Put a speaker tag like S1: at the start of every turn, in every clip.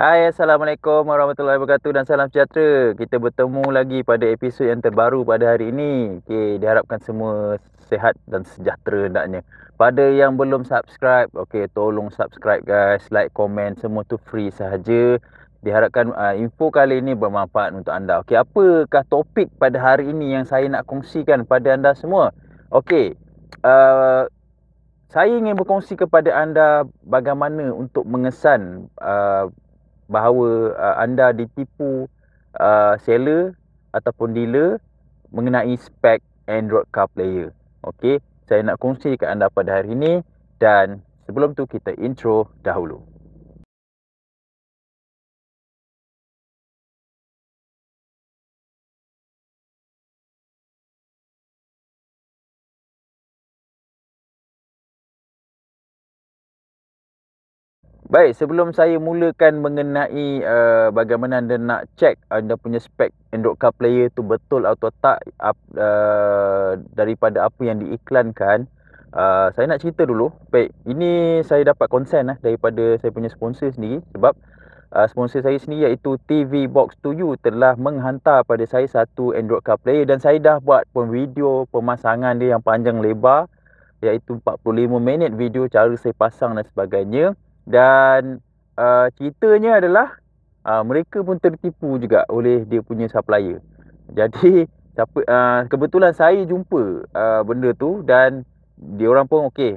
S1: Hai Assalamualaikum Warahmatullahi Wabarakatuh dan salam sejahtera Kita bertemu lagi pada episod yang terbaru pada hari ini okay, Diharapkan semua sehat dan sejahtera hendaknya Pada yang belum subscribe, okay, tolong subscribe guys Like, komen, semua tu free sahaja Diharapkan uh, info kali ini bermanfaat untuk anda okay, Apakah topik pada hari ini yang saya nak kongsikan pada anda semua Okey, uh, saya ingin berkongsi kepada anda bagaimana untuk mengesan uh, bahawa uh, anda ditipu uh, seller ataupun dealer mengenai spek Android Car Player. Okey, saya nak kongsi kepada anda pada hari ini dan sebelum tu kita intro dahulu. Baik, sebelum saya mulakan mengenai uh, bagaimana anda nak cek anda punya spek Android Car Player tu betul atau tak uh, daripada apa yang diiklankan, uh, saya nak cerita dulu. Baik, ini saya dapat konsen lah daripada saya punya sponsor sendiri sebab uh, sponsor saya sendiri iaitu TV Box 2U telah menghantar pada saya satu Android Car Player dan saya dah buat pun video pemasangan dia yang panjang lebar iaitu 45 minit video cara saya pasang dan sebagainya. Dan uh, ceritanya adalah uh, mereka pun tertipu juga oleh dia punya supplier. Jadi siapa uh, kebetulan saya jumpa uh, benda tu dan dia orang pun okey.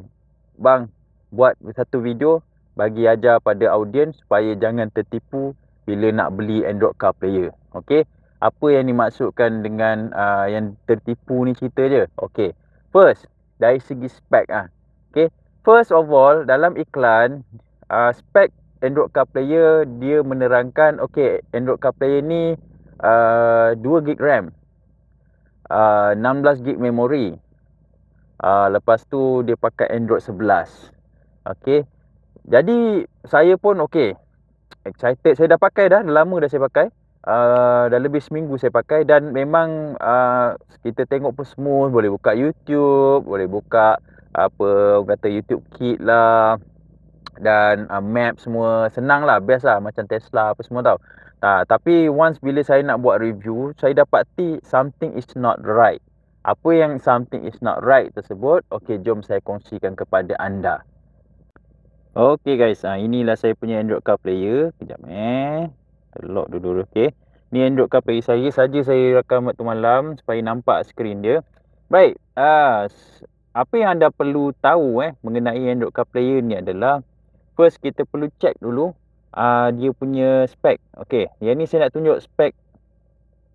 S1: Bang buat satu video bagi ajar pada audiens supaya jangan tertipu bila nak beli Android Car Player. Okey. Apa yang dimaksudkan dengan uh, yang tertipu ni cerita je. Okey. First, dari segi spek ah. Okey. First of all, dalam iklan uh, spek Android Car Player dia menerangkan okey Android Car Player ni uh, 2 GB RAM uh, 16 GB memory uh, lepas tu dia pakai Android 11 okey jadi saya pun okey excited saya dah pakai dah dah lama dah saya pakai Uh, dah lebih seminggu saya pakai dan memang uh, kita tengok pun semua boleh buka YouTube, boleh buka apa kata YouTube Kit lah, dan uh, map semua senang lah best lah macam Tesla apa semua tau uh, tapi once bila saya nak buat review saya dapati something is not right apa yang something is not right tersebut okey jom saya kongsikan kepada anda okey guys uh, inilah saya punya Android Car Player kejap eh terlock dulu okey ni Android Car Player saya saja saya rakam waktu malam supaya nampak skrin dia baik uh, apa yang anda perlu tahu eh mengenai Android Car Player ni adalah first kita perlu check dulu uh, dia punya spek. Okey, yang ni saya nak tunjuk spek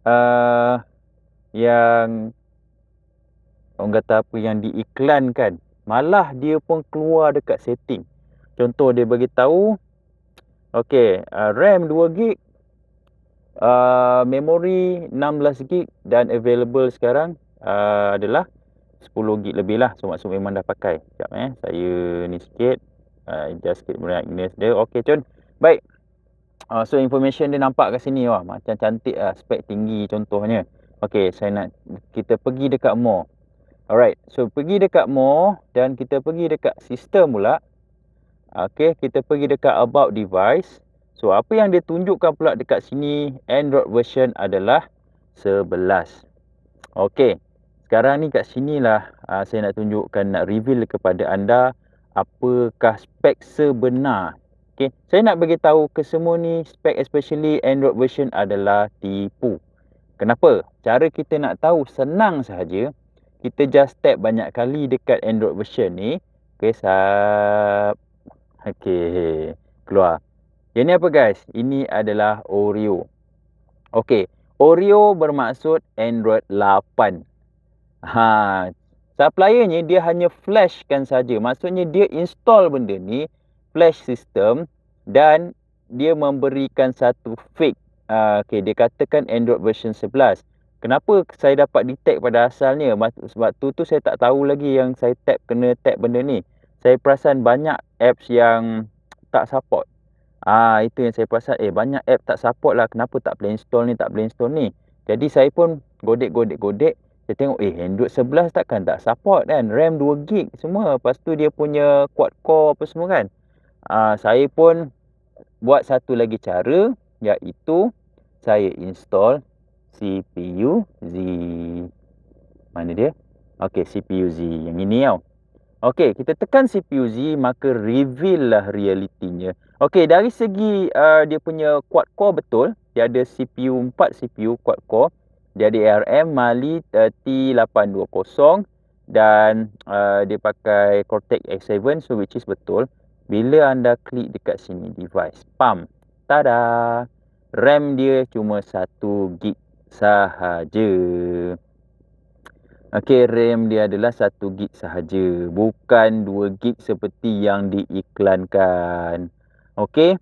S1: uh, yang orang kata apa yang diiklankan. Malah dia pun keluar dekat setting. Contoh dia bagi tahu okey, uh, RAM 2GB Uh, memori 16GB dan available sekarang uh, adalah 10GB lebih lah so maksud memang dah pakai sekejap eh saya ni sikit uh, just click brightness dia okey cun baik uh, so information dia nampak kat sini wah macam cantik lah spek tinggi contohnya okey saya nak kita pergi dekat more alright so pergi dekat more dan kita pergi dekat sistem pula okey kita pergi dekat about device so apa yang dia tunjukkan pula dekat sini android version adalah 11 okey sekarang ni kat sinilah uh, saya nak tunjukkan nak reveal kepada anda apakah spek sebenar. Okay. Saya nak bagi beritahu kesemua ni spek especially Android version adalah tipu. Kenapa? Cara kita nak tahu senang sahaja. Kita just tap banyak kali dekat Android version ni. Okay, sub. Okay, keluar. Yang ni apa guys? Ini adalah Oreo. Okay, Oreo bermaksud Android 8. Ha, supplier ni dia hanya flashkan saja maksudnya dia install benda ni flash system dan dia memberikan satu fake uh, okey dia katakan android version 11 kenapa saya dapat detect pada asalnya sebab tu tu saya tak tahu lagi yang saya tap kena tap benda ni saya perasan banyak apps yang tak support Ah itu yang saya perasan eh banyak app tak support lah kenapa tak boleh install ni tak boleh install ni jadi saya pun godek godek godek saya tengok eh Android 11 takkan tak support kan RAM 2GB semua Lepas tu dia punya quad core apa semua kan uh, Saya pun buat satu lagi cara Iaitu saya install CPU Z Mana dia? Ok CPU Z yang ini tau Ok kita tekan CPU Z maka reveal lah realitinya Ok dari segi uh, dia punya quad core betul Dia ada CPU 4 CPU quad core jadi ada ARM Mali T820 dan uh, dia pakai Cortex X7 so which is betul bila anda klik dekat sini device pam tada RAM dia cuma 1 GB sahaja Okay, RAM dia adalah 1 GB sahaja bukan 2 GB seperti yang diiklankan Okay.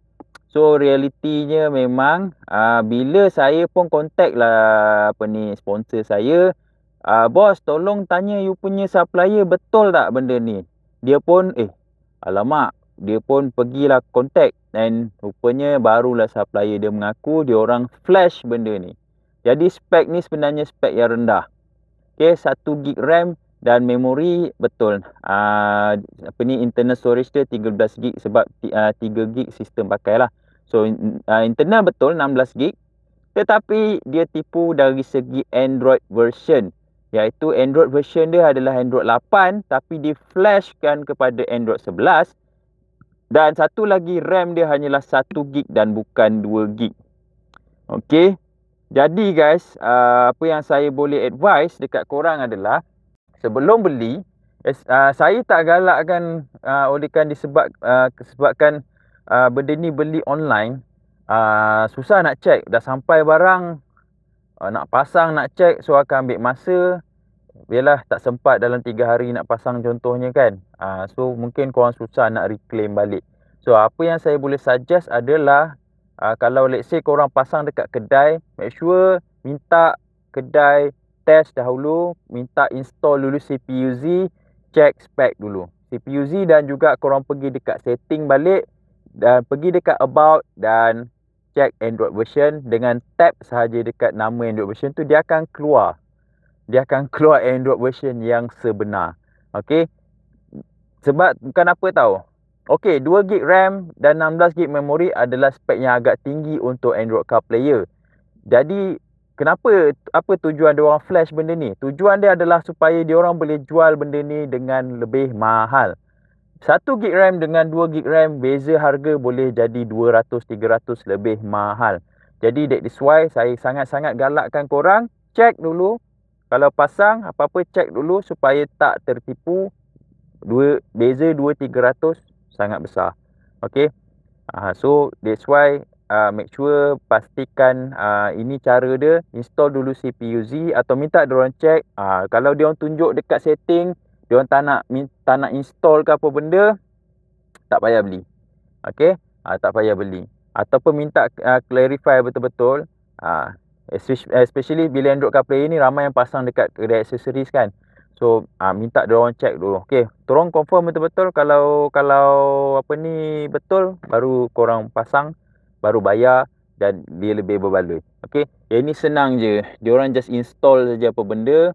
S1: So realitinya memang uh, bila saya pun kontak lah apa ni sponsor saya uh, Bos tolong tanya you punya supplier betul tak benda ni Dia pun eh alamak dia pun pergilah contact Dan rupanya barulah supplier dia mengaku dia orang flash benda ni Jadi spek ni sebenarnya spek yang rendah Okay 1 gig RAM dan memori betul uh, apa ni internal storage dia 13 gig sebab uh, 3 gig sistem pakailah lah So uh, internal betul 16 gig, Tetapi dia tipu dari segi Android version Iaitu Android version dia adalah Android 8 Tapi di flashkan kepada Android 11 Dan satu lagi RAM dia hanyalah 1 gig dan bukan 2 gig. Okay Jadi guys uh, Apa yang saya boleh advise dekat korang adalah Sebelum beli uh, saya tak galakkan uh, olehkan disebabkan uh, benda ni beli online uh, susah nak check dah sampai barang uh, nak pasang nak check so akan ambil masa Yelah tak sempat dalam 3 hari nak pasang contohnya kan uh, So mungkin korang susah nak reclaim balik So apa yang saya boleh suggest adalah uh, Kalau let's say korang pasang dekat kedai Make sure minta kedai test dahulu Minta install dulu CPU-Z Check spec dulu CPU-Z dan juga korang pergi dekat setting balik dan pergi dekat about dan check android version dengan tap sahaja dekat nama android version tu dia akan keluar dia akan keluar android version yang sebenar okey sebab kenapa tahu okey 2GB RAM dan 16GB memori adalah spek yang agak tinggi untuk android car player jadi kenapa apa tujuan dia orang flash benda ni tujuan dia adalah supaya dia orang boleh jual benda ni dengan lebih mahal satu gig RAM dengan dua gig RAM beza harga boleh jadi 200-300 lebih mahal. Jadi that is why saya sangat-sangat galakkan korang check dulu. Kalau pasang apa-apa check dulu supaya tak tertipu. Dua, beza 2-300 sangat besar. Okay. Uh, so that's why uh, make sure pastikan uh, ini cara dia install dulu CPU-Z atau minta diorang check. Uh, kalau orang tunjuk dekat setting dia orang tak nak tak nak install ke apa benda tak payah beli okey ha, tak payah beli ataupun minta uh, clarify betul-betul ah especially bila Android CarPlay ni ramai yang pasang dekat kedai accessories kan so uh, minta dia orang check dulu okey tolong confirm betul-betul kalau kalau apa ni betul baru korang pasang baru bayar dan dia lebih berbaloi okey yang ni senang je dia orang just install saja apa benda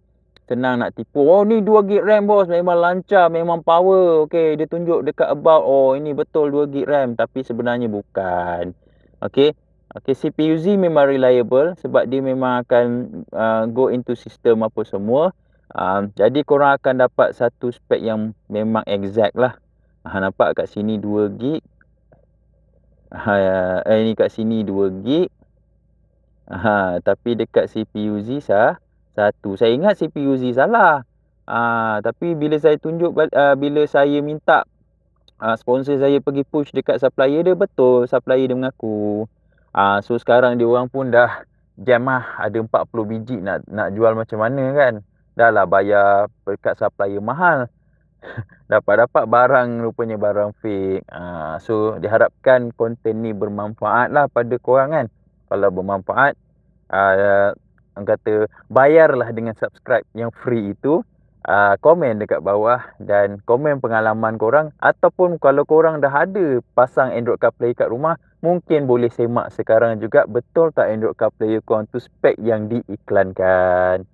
S1: tenang nak tipu. Oh ni 2 gig RAM bos, memang lancar, memang power. Okey, dia tunjuk dekat about oh ini betul 2 gig RAM tapi sebenarnya bukan. Okey. Okey, CPU Z memang reliable sebab dia memang akan uh, go into system apa semua. Uh, jadi korang akan dapat satu spek yang memang exact lah. Ha nampak kat sini 2 gig. Ha eh ini kat sini 2 gig. Ha tapi dekat CPU Z sah satu saya ingat CPU Z salah. Ah tapi bila saya tunjuk uh, bila saya minta uh, sponsor saya pergi push dekat supplier dia betul supplier dia mengaku. Ah so sekarang dia orang pun dah jamah ada 40 biji nak nak jual macam mana kan. Dah lah bayar dekat supplier mahal. Dapat-dapat barang rupanya barang fake. Ah so diharapkan konten ni bermanfaatlah pada korang kan. Kalau bermanfaat Uh, orang kata bayarlah dengan subscribe yang free itu uh, komen dekat bawah dan komen pengalaman korang ataupun kalau korang dah ada pasang Android CarPlay kat rumah mungkin boleh semak sekarang juga betul tak Android CarPlay korang tu spek yang diiklankan